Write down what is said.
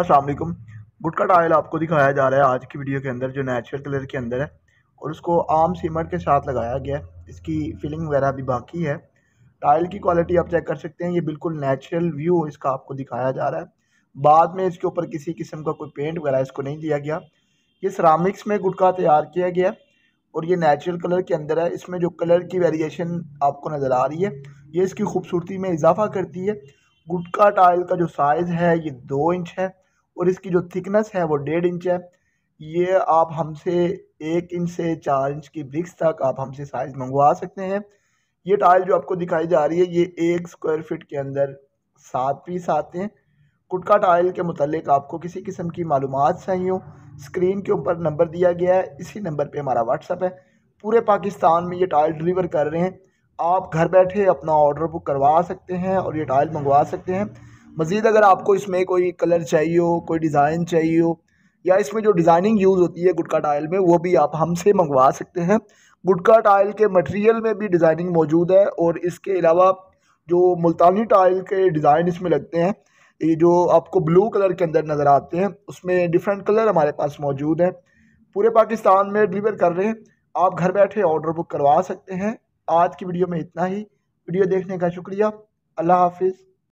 असलम गुटका tile आपको दिखाया जा रहा है आज की वीडियो के अंदर जो नेचुरल कलर के अंदर है और उसको आम सीमेंट के साथ लगाया गया है इसकी फिलिंग वगैरह भी बाकी है टाइल की क्वालिटी आप चेक कर सकते हैं ये बिल्कुल नेचुरल व्यू इसका आपको दिखाया जा रहा है बाद में इसके ऊपर किसी किस्म का कोई पेंट वगैरह इसको नहीं दिया गया ये सरामिक्स में गुटका तैयार किया गया और ये नेचुरल कलर के अंदर है इसमें जो कलर की वेरिएशन आपको नज़र आ रही है ये इसकी खूबसूरती में इजाफा करती है गुटका टाइल का जो साइज़ है ये दो इंच है और इसकी जो थिकनेस है वो डेढ़ इंच है ये आप हमसे एक इंच से चार इंच की ब्रिक्स तक आप हमसे साइज़ मंगवा सकते हैं ये टाइल जो आपको दिखाई जा रही है ये एक स्क्वायर फिट के अंदर सात पीस आते हैं कुटका टाइल के मतलब आपको किसी किस्म की मालूम चाहिए हो स्क्रीन के ऊपर नंबर दिया गया है इसी नंबर पे हमारा व्हाट्सअप है पूरे पाकिस्तान में ये टाइल डिलीवर कर रहे हैं आप घर बैठे अपना ऑर्डर बुक करवा सकते हैं और ये टाइल मंगवा सकते हैं मज़ीद अगर आपको इसमें कोई कलर चाहिए हो कोई डिज़ाइन चाहिए हो या इसमें जो डिज़ाइनिंग यूज़ होती है गुटका टाइल में वो भी आप हमसे मंगवा सकते हैं गुटका टाइल के मटेरियल में भी डिज़ाइनिंग मौजूद है और इसके अलावा जो मुल्तानी टाइल के डिज़ाइन इसमें लगते हैं ये जो आपको ब्लू कलर के अंदर नज़र आते हैं उसमें डिफरेंट कलर हमारे पास मौजूद हैं पूरे पाकिस्तान में डिलीवर कर रहे हैं आप घर बैठे ऑर्डर बुक करवा सकते हैं आज की वीडियो में इतना ही वीडियो देखने का शुक्रिया अल्लाह हाफिज़